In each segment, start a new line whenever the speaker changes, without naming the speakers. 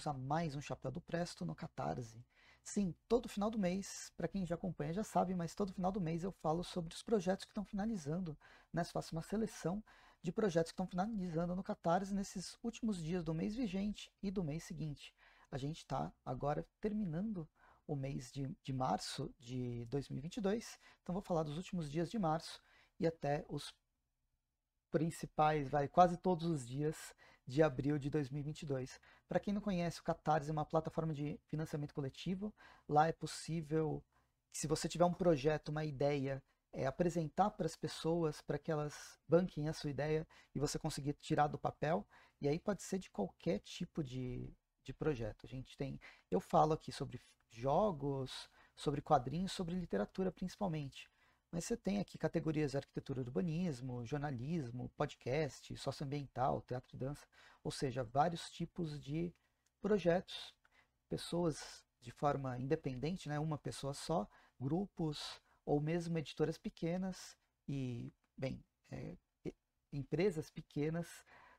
usar a mais um Chapéu do Presto no Catarse. Sim, todo final do mês, para quem já acompanha já sabe, mas todo final do mês eu falo sobre os projetos que estão finalizando, né? faço uma seleção de projetos que estão finalizando no Catarse nesses últimos dias do mês vigente e do mês seguinte. A gente está agora terminando o mês de, de março de 2022, então vou falar dos últimos dias de março e até os principais, vai, quase todos os dias de abril de 2022. Para quem não conhece, o Catarse é uma plataforma de financiamento coletivo. Lá é possível, se você tiver um projeto, uma ideia, é apresentar para as pessoas para que elas banquem a sua ideia e você conseguir tirar do papel. E aí pode ser de qualquer tipo de, de projeto. A gente tem, eu falo aqui sobre jogos, sobre quadrinhos, sobre literatura principalmente. Mas você tem aqui categorias de arquitetura urbanismo, jornalismo, podcast, socioambiental, teatro e dança, ou seja, vários tipos de projetos. Pessoas de forma independente, né, uma pessoa só, grupos ou mesmo editoras pequenas e, bem, é, empresas pequenas,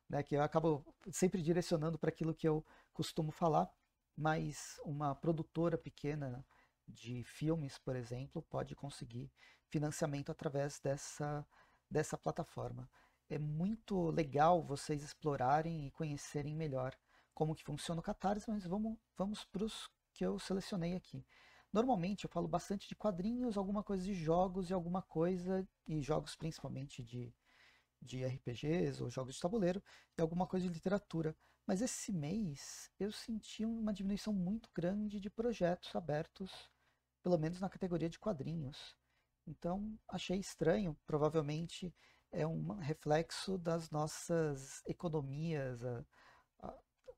né, que eu acabo sempre direcionando para aquilo que eu costumo falar, mas uma produtora pequena de filmes, por exemplo, pode conseguir financiamento através dessa, dessa plataforma. É muito legal vocês explorarem e conhecerem melhor como que funciona o Catarse, mas vamos, vamos para os que eu selecionei aqui. Normalmente eu falo bastante de quadrinhos, alguma coisa de jogos e alguma coisa, e jogos principalmente de, de RPGs ou jogos de tabuleiro, e alguma coisa de literatura. Mas esse mês eu senti uma diminuição muito grande de projetos abertos, pelo menos na categoria de quadrinhos. Então, achei estranho, provavelmente é um reflexo das nossas economias.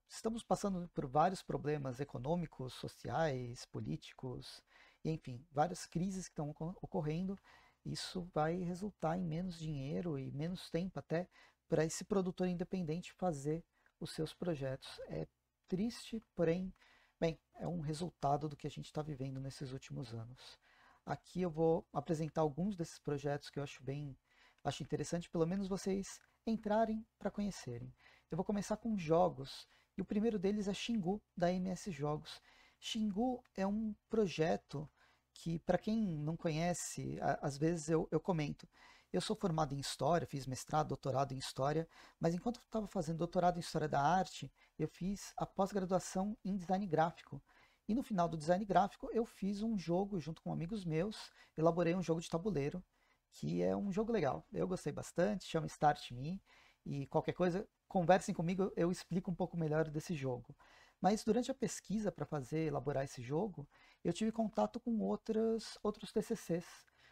Estamos passando por vários problemas econômicos, sociais, políticos, enfim, várias crises que estão ocorrendo. Isso vai resultar em menos dinheiro e menos tempo até para esse produtor independente fazer os seus projetos. É triste, porém, bem, é um resultado do que a gente está vivendo nesses últimos anos. Aqui eu vou apresentar alguns desses projetos que eu acho bem acho interessante, pelo menos vocês entrarem para conhecerem. Eu vou começar com jogos, e o primeiro deles é Xingu, da MS Jogos. Xingu é um projeto que, para quem não conhece, às vezes eu, eu comento. Eu sou formado em História, fiz mestrado, doutorado em História, mas enquanto estava fazendo doutorado em História da Arte, eu fiz a pós-graduação em Design Gráfico. E no final do design gráfico, eu fiz um jogo junto com amigos meus, elaborei um jogo de tabuleiro, que é um jogo legal. Eu gostei bastante, chama Start Me, e qualquer coisa, conversem comigo, eu explico um pouco melhor desse jogo. Mas durante a pesquisa para fazer, elaborar esse jogo, eu tive contato com outras, outros TCCs,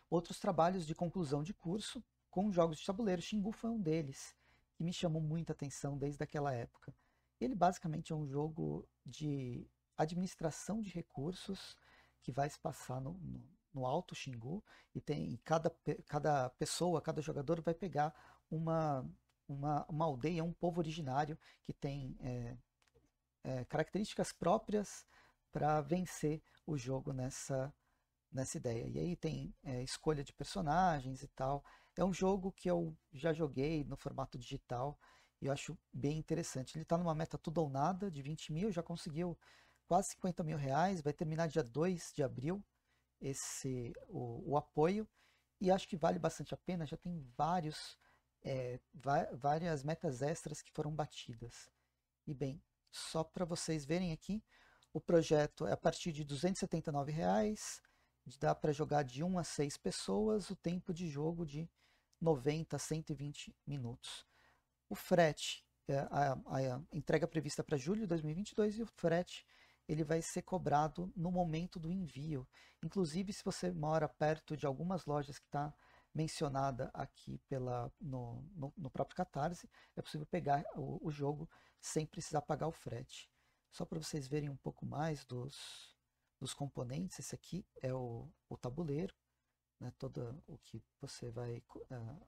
outros trabalhos de conclusão de curso com jogos de tabuleiro. Xingu foi um deles, que me chamou muita atenção desde aquela época. Ele basicamente é um jogo de administração de recursos que vai se passar no, no, no Alto Xingu e tem cada, cada pessoa, cada jogador vai pegar uma, uma, uma aldeia, um povo originário que tem é, é, características próprias para vencer o jogo nessa, nessa ideia. E aí tem é, escolha de personagens e tal. É um jogo que eu já joguei no formato digital e eu acho bem interessante. Ele está numa meta tudo ou nada de 20 mil, já conseguiu quase 50 mil reais, vai terminar dia 2 de abril esse o, o apoio e acho que vale bastante a pena, já tem vários, é, várias metas extras que foram batidas. E bem, só para vocês verem aqui, o projeto é a partir de R$ 279, reais, dá para jogar de 1 a 6 pessoas, o tempo de jogo de 90 a 120 minutos. O frete, é, a, a entrega prevista para julho de 2022 e o frete ele vai ser cobrado no momento do envio. Inclusive, se você mora perto de algumas lojas que está mencionada aqui pela, no, no, no, próprio Catarse, é possível pegar o, o jogo sem precisar pagar o frete. Só para vocês verem um pouco mais dos, dos componentes, esse aqui é o, o tabuleiro, né, todo o que você vai,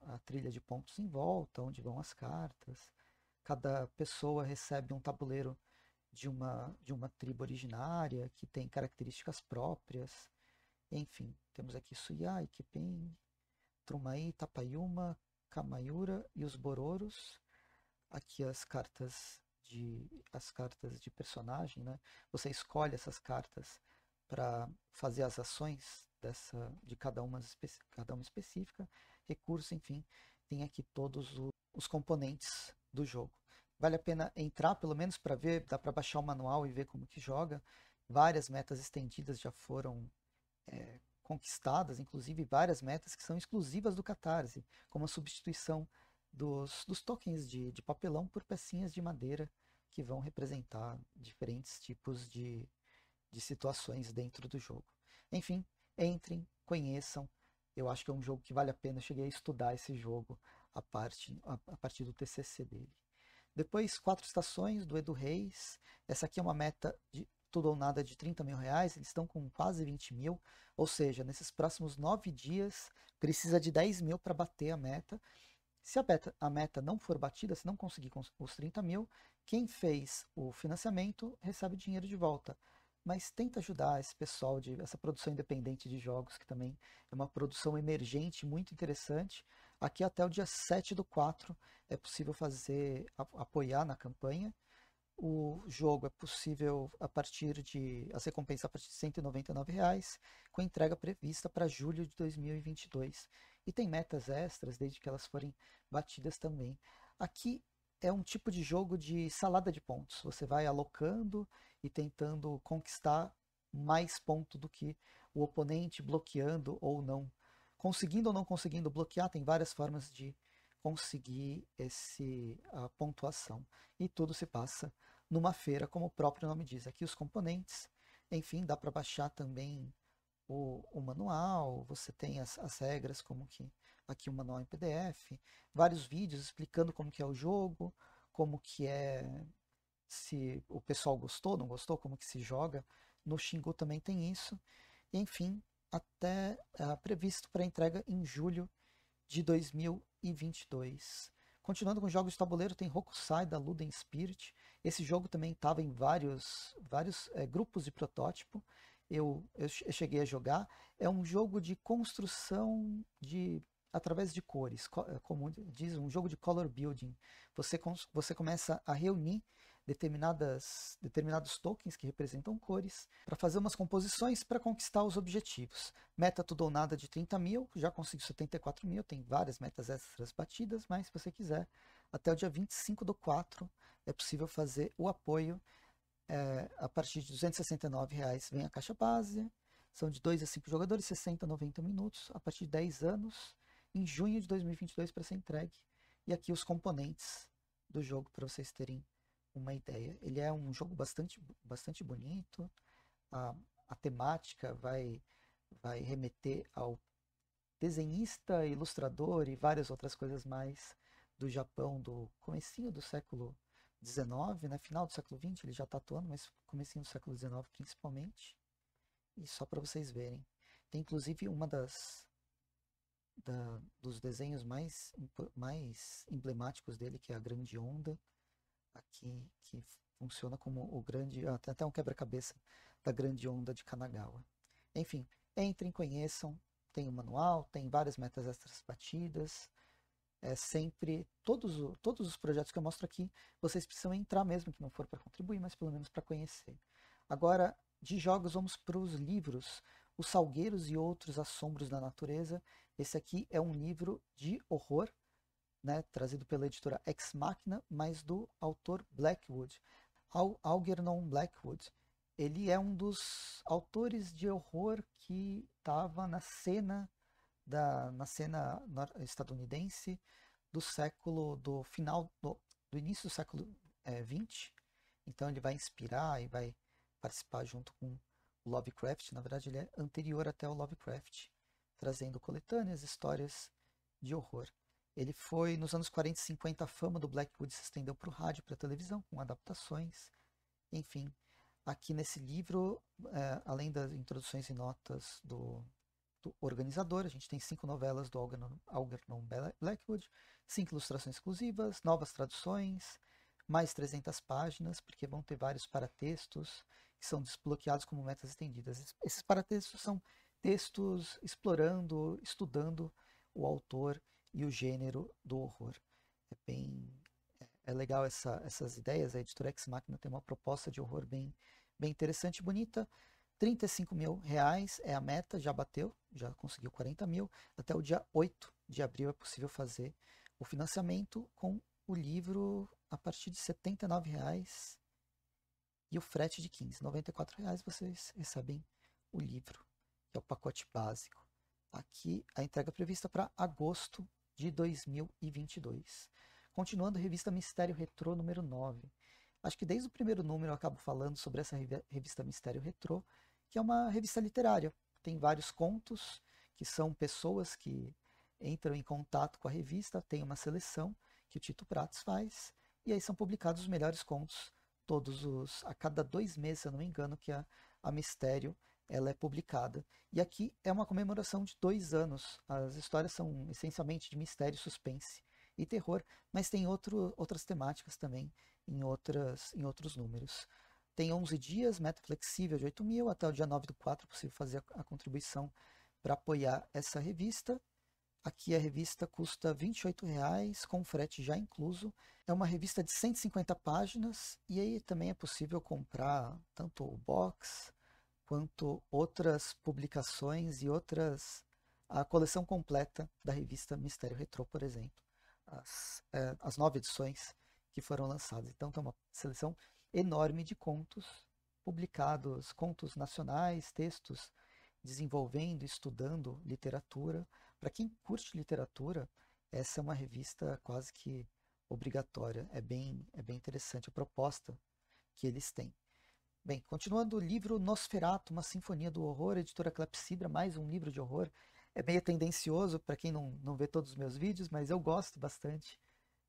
a, a trilha de pontos em volta, onde vão as cartas. Cada pessoa recebe um tabuleiro de uma, de uma tribo originária, que tem características próprias. Enfim, temos aqui Suyá, Ikipim, Trumaí, Tapayuma, camayura e os Bororos. Aqui as cartas de as cartas de personagem, né? Você escolhe essas cartas para fazer as ações dessa de cada uma cada uma específica, recurso, enfim, tem aqui todos os, os componentes do jogo vale a pena entrar pelo menos para ver, dá para baixar o manual e ver como que joga. Várias metas estendidas já foram é, conquistadas, inclusive várias metas que são exclusivas do Catarse, como a substituição dos, dos tokens de, de papelão por pecinhas de madeira que vão representar diferentes tipos de, de situações dentro do jogo. Enfim, entrem, conheçam. Eu acho que é um jogo que vale a pena. Eu cheguei a estudar esse jogo a, parte, a, a partir do TCC dele. Depois, quatro estações do Edu Reis. Essa aqui é uma meta de tudo ou nada de 30 mil reais, eles estão com quase 20 mil, ou seja, nesses próximos nove dias precisa de 10 mil para bater a meta. Se a meta, a meta não for batida, se não conseguir os 30 mil, quem fez o financiamento recebe dinheiro de volta. Mas tenta ajudar esse pessoal, de essa produção independente de jogos, que também é uma produção emergente muito interessante. Aqui até o dia 7 do 4 é possível fazer apoiar na campanha. O jogo é possível a partir de a recompensa a partir de 199 reais, com entrega prevista para julho de 2022. E tem metas extras desde que elas forem batidas também. Aqui é um tipo de jogo de salada de pontos. Você vai alocando e tentando conquistar mais ponto do que o oponente bloqueando ou não conseguindo ou não conseguindo bloquear, tem várias formas de conseguir esse, a pontuação. E tudo se passa numa feira, como o próprio nome diz. Aqui os componentes, enfim, dá para baixar também o, o, manual, você tem as, as regras, como que aqui o manual em PDF, vários vídeos explicando como que é o jogo, como que é, se o pessoal gostou, não gostou, como que se joga. No Xingu também tem isso. Enfim, até uh, previsto para entrega em julho de 2022. Continuando com jogos de tabuleiro, tem Hokusai da Luden Spirit. Esse jogo também estava em vários, vários é, grupos de protótipo. Eu, eu cheguei a jogar. É um jogo de construção de através de cores, eh, como diz, um jogo de color building. Você, você começa a reunir determinadas, determinados tokens que representam cores, para fazer umas composições para conquistar os objetivos. Meta tudo ou nada de 30 mil, já consigo 74 mil, tem várias metas extras batidas, mas se você quiser, até o dia 25 do 4 é possível fazer o apoio é, a partir de 269 reais vem a caixa base, são de 2 a 5 jogadores, 60 a 90 minutos, a partir de 10 anos, em junho de 2022 para ser entregue. E aqui os componentes do jogo para vocês terem uma ideia. Ele é um jogo bastante, bastante bonito. A, a temática vai, vai remeter ao desenhista, ilustrador e várias outras coisas mais do Japão do comecinho do século XIX, né? final do século XX, ele já está atuando, mas comecinho do século XIX principalmente. E só para vocês verem. Tem inclusive uma das da, dos desenhos mais, mais emblemáticos dele, que é a Grande Onda, aqui que funciona como o grande, ah, tem até um quebra-cabeça da grande onda de Kanagawa. Enfim, entrem, conheçam, tem o um manual, tem várias metas extras batidas, é sempre, todos, todos os projetos que eu mostro aqui, vocês precisam entrar mesmo, que não for para contribuir, mas pelo menos para conhecer. Agora, de jogos, vamos para os livros. Os Salgueiros e Outros Assombros da Natureza. Esse aqui é um livro de horror, né, trazido pela editora Ex Machina, mas do autor Blackwood, Al Algernon Blackwood. Ele é um dos autores de horror que estava na cena da, na cena estadunidense do século do final do, do início do século XX. É, então ele vai inspirar e vai participar junto com o Lovecraft. Na verdade, ele é anterior até o Lovecraft, trazendo coletâneas, histórias de horror. Ele foi, nos anos 40 e 50, a fama do Blackwood se estendeu para o rádio e para a televisão, com adaptações. Enfim, aqui nesse livro, é, além das introduções e notas do, do, organizador, a gente tem cinco novelas do Algernon, Algernon Blackwood, cinco ilustrações exclusivas, novas traduções, mais 300 páginas, porque vão ter vários paratextos que são desbloqueados como metas estendidas. Esses paratextos são textos explorando, estudando o autor e o gênero do horror. É bem é, é legal essa, essas ideias. A editora Ex Machina tem uma proposta de horror bem, bem interessante e bonita. 35 mil reais é a meta, já bateu, já conseguiu 40 mil. Até o dia 8 de abril é possível fazer o financiamento com o livro a partir de 79 reais e o frete de 15. 94 reais vocês recebem o livro, que é o pacote básico. Tá aqui a entrega prevista para agosto de 2022. Continuando, revista Mistério Retrô número 9. Acho que desde o primeiro número eu acabo falando sobre essa revista Mistério Retrô, que é uma revista literária. Tem vários contos, que são pessoas que entram em contato com a revista, tem uma seleção que o Tito Prates faz, e aí são publicados os melhores contos todos os a cada dois meses, se eu não me engano, que a, é a Mistério ela é publicada. E aqui é uma comemoração de dois anos. As histórias são essencialmente de mistério, suspense e terror, mas tem outro, outras temáticas também em, outras, em outros números. Tem 11 dias, meta flexível de 8 mil, até o dia 9 do 4 é possível fazer a, a contribuição para apoiar essa revista. Aqui a revista custa R$ 28,00, com frete já incluso. É uma revista de 150 páginas e aí também é possível comprar tanto o box quanto outras publicações e outras a coleção completa da revista Mistério Retrô, por exemplo, as, é, as nove edições que foram lançadas. Então tem uma seleção enorme de contos publicados, contos nacionais, textos desenvolvendo, estudando literatura. Para quem curte literatura, essa é uma revista quase que obrigatória. É bem, é bem interessante a proposta que eles têm. Bem, continuando o livro Nosferatu, uma sinfonia do horror, editora Clepsidra, mais um livro de horror. É meio tendencioso para quem não, não vê todos os meus vídeos, mas eu gosto bastante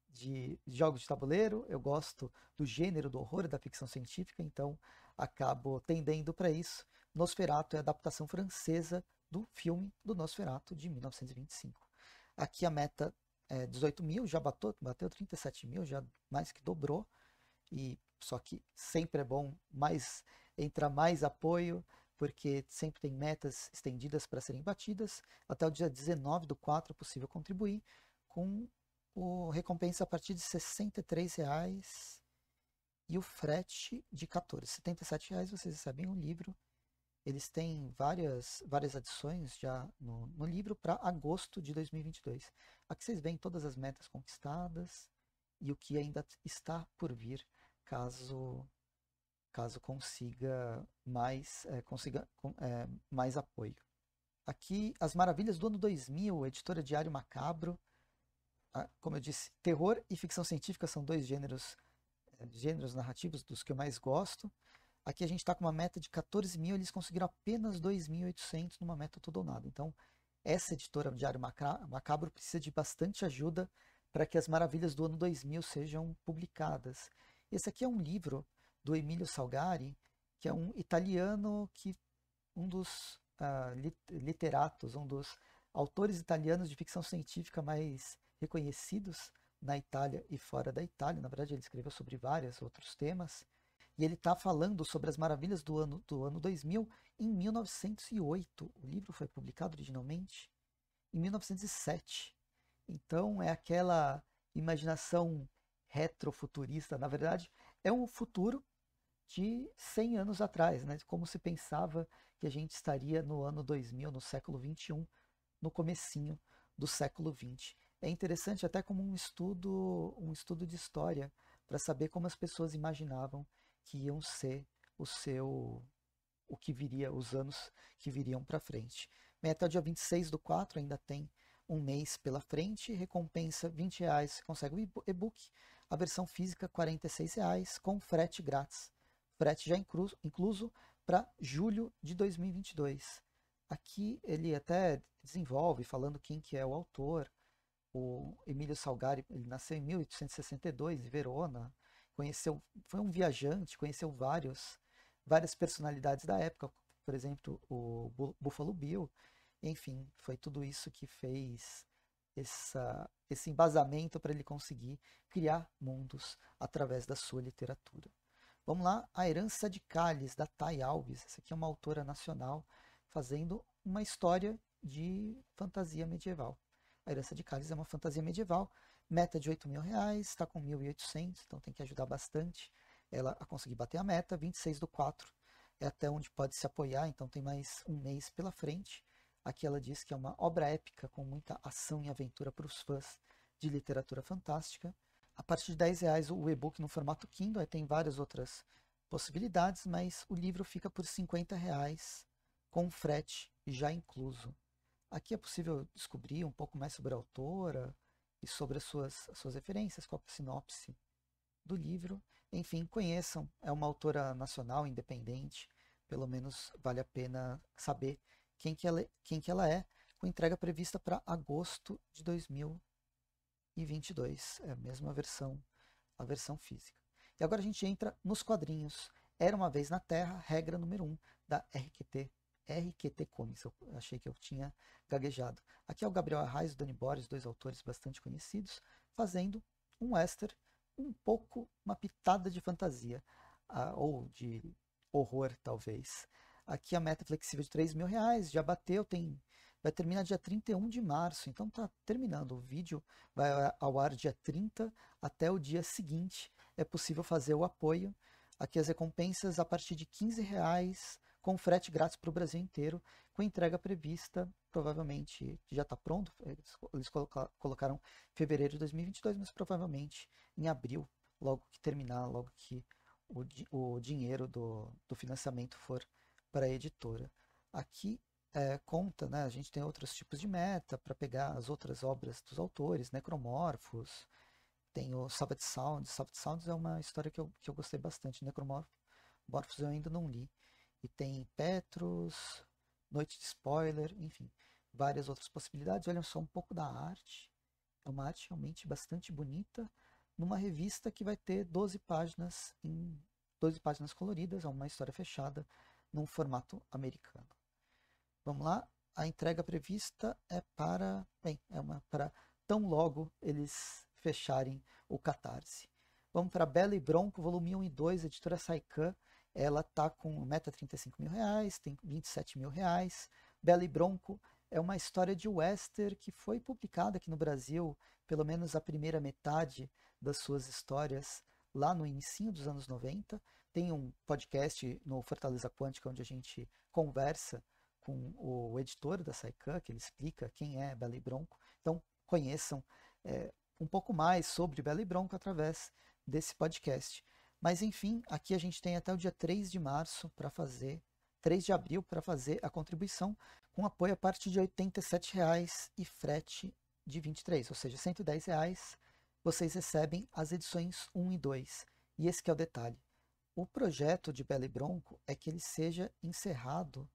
de jogos de tabuleiro, eu gosto do gênero do horror e da ficção científica, então acabo tendendo para isso. Nosferatu é a adaptação francesa do filme do Nosferatu de 1925. Aqui a meta é 18 mil, já bateu, bateu 37 mil, já mais que dobrou. E só que sempre é bom mais entrar mais apoio, porque sempre tem metas estendidas para serem batidas. Até o dia 19 do 4 é possível contribuir com o recompensa a partir de R$ 63,00 e o frete de 14. R$ 77,00 vocês recebem um livro. Eles têm várias, várias adições já no, no livro para agosto de 2022. Aqui vocês veem todas as metas conquistadas e o que ainda está por vir caso caso consiga mais é, consiga é, mais apoio. Aqui as maravilhas do ano 2000, editora Diário Macabro. Ah, como eu disse, terror e ficção científica são dois gêneros eh, gêneros narrativos dos que eu mais gosto. Aqui a gente está com uma meta de 14 mil, eles conseguiram apenas 2.800 numa meta tudo ou nada. Então, essa editora Diário Macabro precisa de bastante ajuda para que as maravilhas do ano 2000 sejam publicadas. Esse aqui é um livro do Emílio Salgari, que é um italiano que um dos uh, literatos, um dos autores italianos de ficção científica mais reconhecidos na Itália e fora da Itália. Na verdade, ele escreveu sobre vários outros temas. E ele está falando sobre as maravilhas do ano, do ano 2000 em 1908. O livro foi publicado originalmente em 1907. Então, é aquela imaginação retrofuturista, na verdade, é um futuro de 100 anos atrás, né? como se pensava que a gente estaria no ano 2000, no século 21, no comecinho do século 20. É interessante até como um estudo, um estudo de história para saber como as pessoas imaginavam que iam ser o seu o que viria, os anos que viriam para frente. Meta dia 26 do 4 ainda tem um mês pela frente, recompensa 20 reais, você consegue o e-book a versão física, R$ 46,00, com frete grátis. Frete já incluído incluso para julho de 2022. Aqui ele até desenvolve falando quem que é o autor. O Emílio Salgari, ele nasceu em 1862 em Verona. Conheceu, foi um viajante, conheceu vários, várias personalidades da época, por exemplo, o Buffalo Bill. Enfim, foi tudo isso que fez essa, esse embasamento para ele conseguir criar mundos através da sua literatura. Vamos lá, A Herança de Calles, da Thay Alves. Essa aqui é uma autora nacional fazendo uma história de fantasia medieval. A Herança de Calles é uma fantasia medieval, meta de 8 mil reais, está com 1.800, então tem que ajudar bastante ela a conseguir bater a meta. 26 do 4 é até onde pode se apoiar, então tem mais um mês pela frente. Aqui ela diz que é uma obra épica com muita ação e aventura para os fãs de literatura fantástica. A partir de 10 reais o e-book no formato Kindle, tem várias outras possibilidades, mas o livro fica por 50 reais com frete já incluso. Aqui é possível descobrir um pouco mais sobre a autora e sobre as suas, as suas referências, qual é a sinopse do livro. Enfim, conheçam, é uma autora nacional, independente, pelo menos vale a pena saber quem que ela, é, quem que ela é, com entrega prevista para agosto de 2022. É a mesma versão, a versão física. E agora a gente entra nos quadrinhos. Era uma vez na Terra, regra número 1 um da RQT. RQT Comics, eu achei que eu tinha gaguejado. Aqui é o Gabriel Arraes e o Dani Borges, dois autores bastante conhecidos, fazendo um western um pouco uma pitada de fantasia, ah, ou de horror, talvez. Aqui a meta flexível de 3 mil reais, já bateu, tem, vai terminar dia 31 de março, então tá terminando. O vídeo vai ao ar dia 30 até o dia seguinte. É possível fazer o apoio. Aqui as recompensas a partir de 15 reais, com frete grátis para o Brasil inteiro, com entrega prevista, provavelmente já está pronto, eles, eles colocaram fevereiro de 2022, mas provavelmente em abril, logo que terminar, logo que o, o dinheiro do, do financiamento for para a editora. Aqui é, conta, né, a gente tem outros tipos de meta para pegar as outras obras dos autores, Necromorphos, tem o Sabbath Sounds. Sabbath Sounds é uma história que eu, que eu gostei bastante. Necromorphos eu ainda não li. E tem Petrus, Noite de Spoiler, enfim, várias outras possibilidades. Olha só um pouco da arte. É uma arte realmente bastante bonita, numa revista que vai ter 12 páginas em 12 páginas coloridas, é uma história fechada num formato americano. Vamos lá, a entrega prevista é para, bem, é uma para tão logo eles fecharem o Catarse. Vamos para Bela e Bronco, volume 1 e 2, editora Saikan. Ela tá com meta 35 mil reais, tem 27 mil reais. Bela e Bronco é uma história de western que foi publicada aqui no Brasil, pelo menos a primeira metade das suas histórias, lá no início dos anos 90. Tem um podcast no Fortaleza Quântica, onde a gente conversa com o editor da Saican, que ele explica quem é Bela e Bronco. Então, conheçam é, um pouco mais sobre Bela e Bronco através desse podcast. Mas, enfim, aqui a gente tem até o dia 3 de março para fazer, 3 de abril para fazer a contribuição, com apoio a partir de R$ reais e frete de 23, ou seja, R$ reais vocês recebem as edições 1 e 2. E esse é o detalhe. O projeto de Belo e Bronco é que ele seja encerrado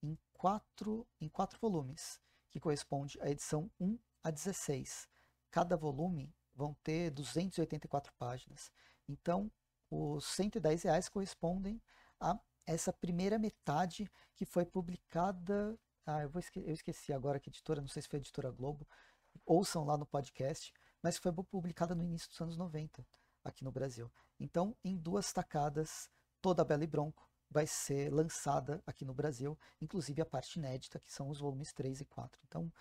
em quatro, em quatro volumes, que corresponde à edição 1 a 16. Cada volume vão ter 284 páginas. Então, os 110 reais correspondem a essa primeira metade que foi publicada. Ah, eu, esque... eu esqueci agora que editora, não sei se foi a editora Globo. Ouçam lá no podcast mas foi publicada no início dos anos 90 aqui no Brasil. Então, em duas tacadas, toda a Bela e Bronco vai ser lançada aqui no Brasil, inclusive a parte inédita, que são os volumes 3 e 4. Então,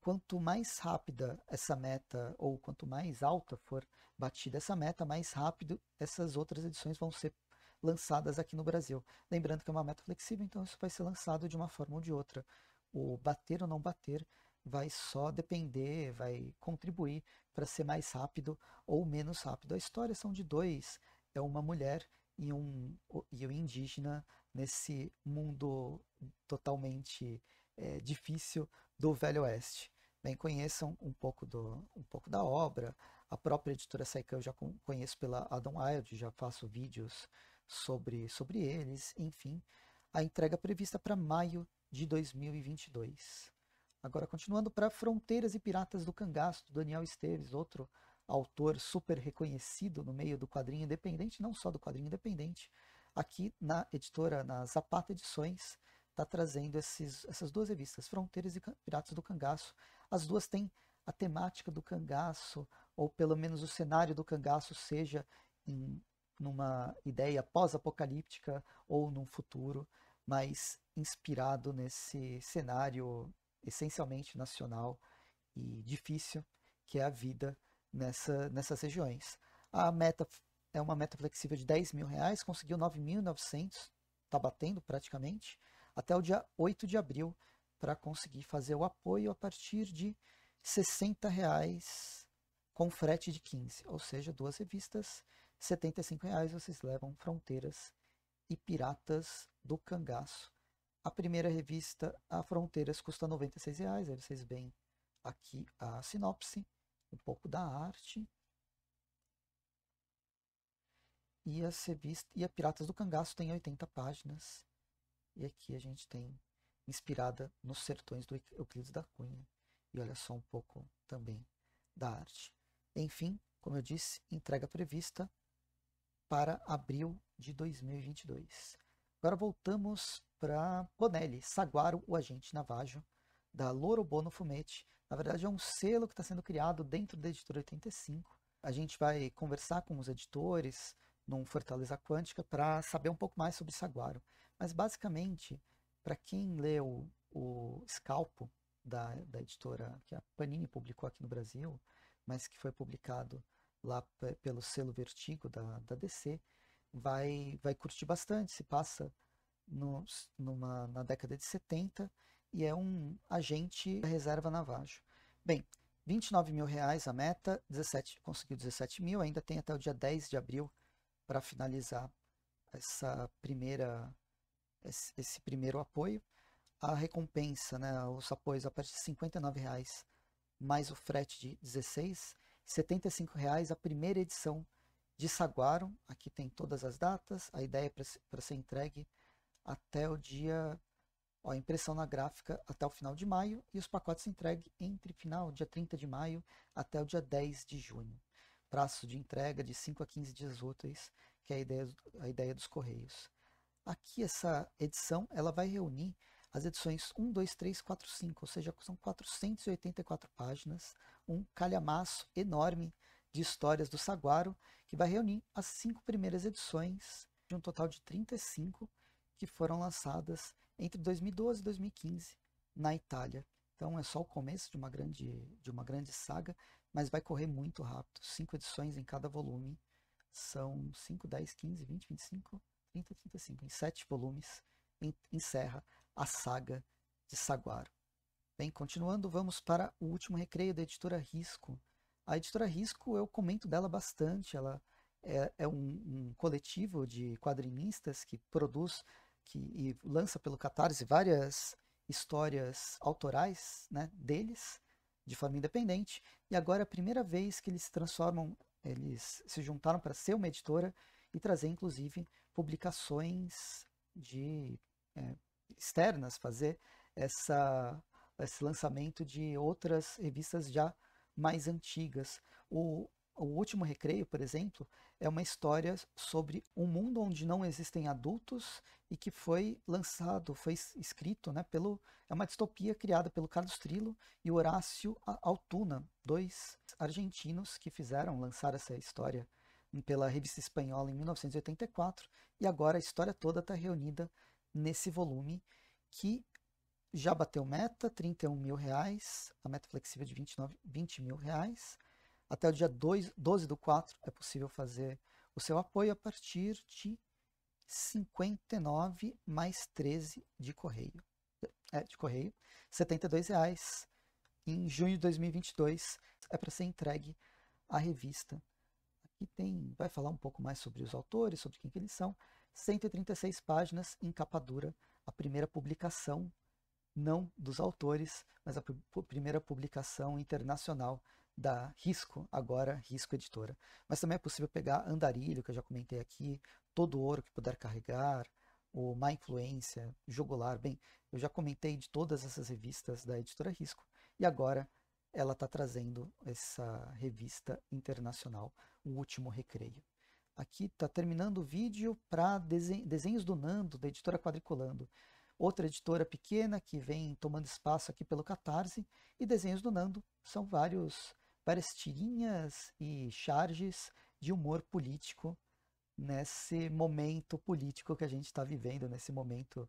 quanto mais rápida essa meta, ou quanto mais alta for batida essa meta, mais rápido essas outras edições vão ser lançadas aqui no Brasil. Lembrando que é uma meta flexível, então isso vai ser lançado de uma forma ou de outra. O bater ou não bater vai só depender, vai contribuir para ser mais rápido ou menos rápido. A história são de dois, é uma mulher e um, e um indígena nesse mundo totalmente é, difícil do Velho Oeste. Bem, conheçam um pouco, do, um pouco da obra. A própria editora Saikan eu já conheço pela Adam Wild, já faço vídeos sobre, sobre eles, enfim. A entrega prevista para maio de 2022. Agora, continuando para Fronteiras e Piratas do Cangaço, Daniel Esteves, outro autor super reconhecido no meio do quadrinho independente, não só do quadrinho independente, aqui na editora, na Zapata Edições, está trazendo esses, essas duas revistas, Fronteiras e Piratas do Cangaço. As duas têm a temática do cangaço, ou pelo menos o cenário do cangaço, seja em numa ideia pós-apocalíptica ou num futuro, mas inspirado nesse cenário essencialmente nacional e difícil, que é a vida nessa, nessas regiões. A meta é uma meta flexível de 10 mil reais, conseguiu 9.900, está batendo praticamente, até o dia 8 de abril para conseguir fazer o apoio a partir de 60 reais com frete de 15, ou seja, duas revistas, 75 reais vocês levam Fronteiras e Piratas do Cangaço a primeira revista, A Fronteiras, custa R$ 96,00. Aí vocês veem aqui a sinopse, um pouco da arte. E, e a Piratas do Cangaço tem 80 páginas. E aqui a gente tem inspirada nos sertões do Euclides da Cunha. E olha só um pouco também da arte. Enfim, como eu disse, entrega prevista para abril de 2022. Agora voltamos para Bonelli, Saguaro, o agente Navajo, da Lorobono Fumete. Na verdade, é um selo que está sendo criado dentro da Editora 85. A gente vai conversar com os editores num Fortaleza Quântica para saber um pouco mais sobre Saguaro. Mas, basicamente, para quem leu o Scalpo, da, da editora que a Panini publicou aqui no Brasil, mas que foi publicado lá pelo selo Vertigo da, da DC, vai, vai curtir bastante. Se passa no, numa, na década de 70 e é um agente da reserva Navajo. Bem, 29 mil reais a meta, 17, conseguiu 17 mil, ainda tem até o dia 10 de abril para finalizar essa primeira, esse, esse, primeiro apoio. A recompensa, né, os apoios a partir de 59 reais mais o frete de 16, 75 reais a primeira edição de Saguaro. Aqui tem todas as datas. A ideia é para ser entregue até o dia. a impressão na gráfica até o final de maio e os pacotes entregue entre final, dia 30 de maio, até o dia 10 de junho. Prazo de entrega de 5 a 15 dias úteis, que é a ideia, a ideia dos Correios. Aqui, essa edição, ela vai reunir as edições 1, 2, 3, 4, 5, ou seja, são 484 páginas, um calhamaço enorme de histórias do Saguaro que vai reunir as cinco primeiras edições, de um total de 35 que foram lançadas entre 2012 e 2015 na Itália. Então é só o começo de uma grande, de uma grande saga, mas vai correr muito rápido. Cinco edições em cada volume. São 5, 10, 15, 20, 25, 30, 35. Em sete volumes encerra a saga de Saguaro. Bem, continuando, vamos para o último recreio da editora Risco, a editora Risco, eu comento dela bastante. Ela é, é um, um, coletivo de quadrinistas que produz que, e lança pelo Catarse várias histórias autorais né, deles, de forma independente. E agora é a primeira vez que eles se transformam, eles se juntaram para ser uma editora e trazer, inclusive, publicações de é, externas, fazer essa, esse lançamento de outras revistas já mais antigas. O, o Último Recreio, por exemplo, é uma história sobre um mundo onde não existem adultos e que foi lançado, foi escrito, né, pelo é uma distopia criada pelo Carlos Trillo e Horácio Altuna, dois argentinos que fizeram lançar essa história pela revista espanhola em 1984 e agora a história toda está reunida nesse volume que já bateu meta, 31 mil reais, a meta flexível é de 29, 20 mil reais. Até o dia 2, 12 do 4 é possível fazer o seu apoio a partir de 59 mais 13 de correio. É, de correio, R$ reais em junho de 2022 é para ser entregue à revista. Aqui tem, vai falar um pouco mais sobre os autores, sobre quem que eles são. 136 páginas em capa dura, a primeira publicação não dos autores, mas a primeira publicação internacional da Risco, agora Risco Editora. Mas também é possível pegar Andarilho, que eu já comentei aqui, Todo Ouro que Puder Carregar, o Má Influência, Jogular. Bem, eu já comentei de todas essas revistas da Editora Risco e agora ela está trazendo essa revista internacional, O Último Recreio. Aqui está terminando o vídeo para desenhos do Nando, da Editora Quadriculando outra editora pequena que vem tomando espaço aqui pelo Catarse, e Desenhos do Nando são vários, várias tirinhas e charges de humor político nesse momento político que a gente está vivendo, nesse momento,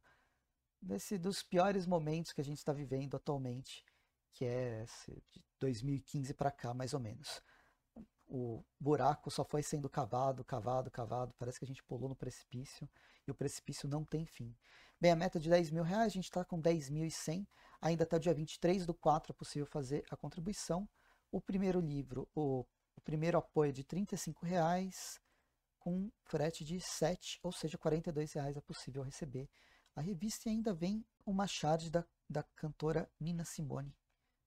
nesse dos piores momentos que a gente está vivendo atualmente, que é de 2015 para cá, mais ou menos. O buraco só foi sendo cavado, cavado, cavado, parece que a gente pulou no precipício e o precipício não tem fim. Bem, a meta de 10 mil reais, a gente está com 10.100, ainda até tá o dia 23 do 4 é possível fazer a contribuição. O primeiro livro, o, o primeiro apoio é de 35 reais, com frete de 7, ou seja, 42 reais é possível receber a revista ainda vem uma charge da, da cantora Nina Simone,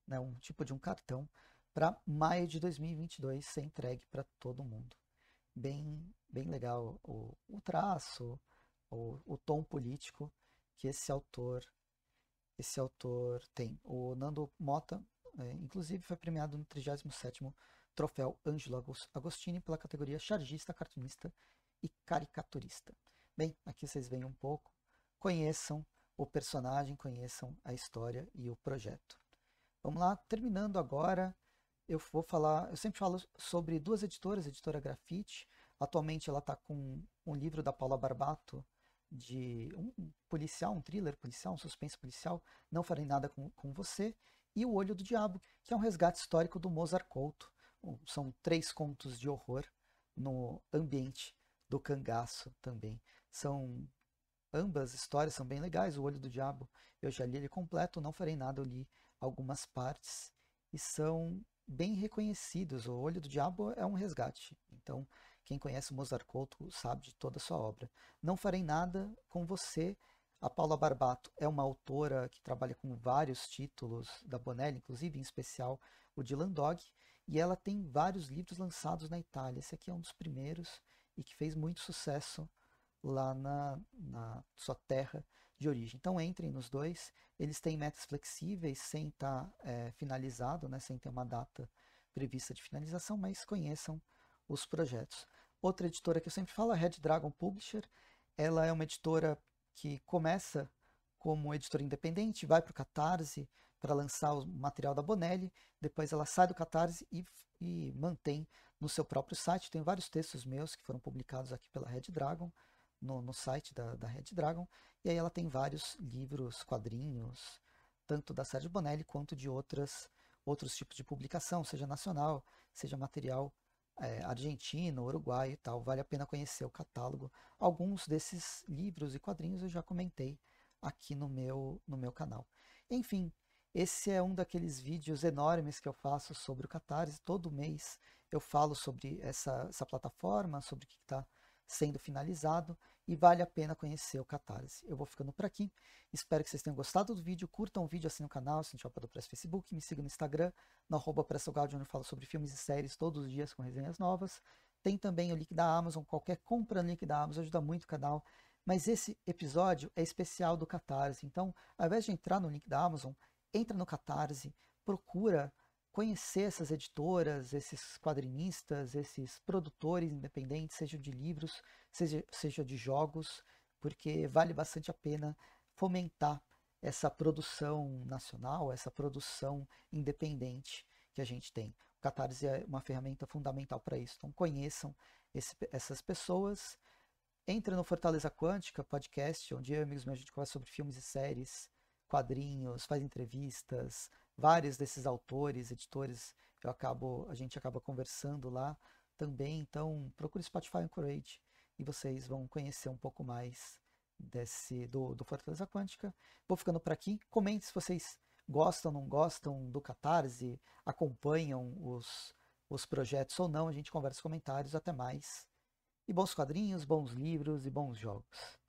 né, um tipo de um cartão, para maio de 2022 ser entregue para todo mundo. Bem, bem legal o, o traço, o, o tom político que esse autor esse autor tem. O Nando Mota, é, inclusive, foi premiado no 37º Troféu Ângelo Agostini pela categoria Chargista, Cartunista e Caricaturista. Bem, aqui vocês veem um pouco, conheçam o personagem, conheçam a história e o projeto. Vamos lá, terminando agora, eu vou falar, eu sempre falo sobre duas editoras, a editora Grafite, atualmente ela está com um livro da Paula Barbato, de um policial, um thriller policial, um suspense policial, Não Farei Nada com, com Você, e O Olho do Diabo, que é um resgate histórico do Mozart Couto. São três contos de horror no ambiente do cangaço também. São ambas histórias são bem legais. O Olho do Diabo eu já li ele completo, não farei nada, eu li algumas partes e são bem reconhecidos. O Olho do Diabo é um resgate, então quem conhece Mozart Couto sabe de toda a sua obra. Não Farei Nada com Você. A Paula Barbato é uma autora que trabalha com vários títulos da Bonelli, inclusive em especial o de Landog, e ela tem vários livros lançados na Itália. Esse aqui é um dos primeiros e que fez muito sucesso lá na, na sua terra de origem. Então entrem nos dois, eles têm metas flexíveis sem estar tá, é, finalizado, né, sem ter uma data prevista de finalização, mas conheçam os projetos. Outra editora que eu sempre falo é a Red Dragon Publisher. Ela é uma editora que começa como editora independente, vai para o Catarse para lançar o material da Bonelli, depois ela sai do Catarse e, e mantém no seu próprio site. Tem vários textos meus que foram publicados aqui pela Red Dragon, no, no site da, da Red Dragon, e aí ela tem vários livros, quadrinhos, tanto da Sérgio Bonelli quanto de outras outros tipos de publicação, seja nacional, seja material é, Argentina, Uruguai e tal. Vale a pena conhecer o catálogo. Alguns desses livros e quadrinhos eu já comentei aqui no meu, no meu canal. Enfim, esse é um daqueles vídeos enormes que eu faço sobre o Catarse. Todo mês eu falo sobre essa, essa plataforma, sobre o que está sendo finalizado e vale a pena conhecer o Catarse. Eu vou ficando por aqui. Espero que vocês tenham gostado do vídeo. Curtam o vídeo, assinem o canal, se não tiver Press Facebook, me sigam no Instagram, no arroba onde eu falo sobre filmes e séries todos os dias com resenhas novas. Tem também o link da Amazon, qualquer compra no link da Amazon ajuda muito o canal. Mas esse episódio é especial do Catarse. Então, ao invés de entrar no link da Amazon, entra no Catarse, procura conhecer essas editoras, esses quadrinistas, esses produtores independentes, seja de livros, seja, seja de jogos, porque vale bastante a pena fomentar essa produção nacional, essa produção independente que a gente tem. O Catarse é uma ferramenta fundamental para isso. Então conheçam esse, essas pessoas. Entre no Fortaleza Quântica podcast, onde eu e amigos meus a gente conversa sobre filmes e séries, quadrinhos, faz entrevistas, vários desses autores, editores, eu acabo, a gente acaba conversando lá também. Então, procure Spotify Anchorage e vocês vão conhecer um pouco mais desse do, do Fortaleza Quântica. Vou ficando por aqui. Comente se vocês gostam, ou não gostam do Catarse, acompanham os, os projetos ou não. A gente conversa os comentários. Até mais. E bons quadrinhos, bons livros e bons jogos.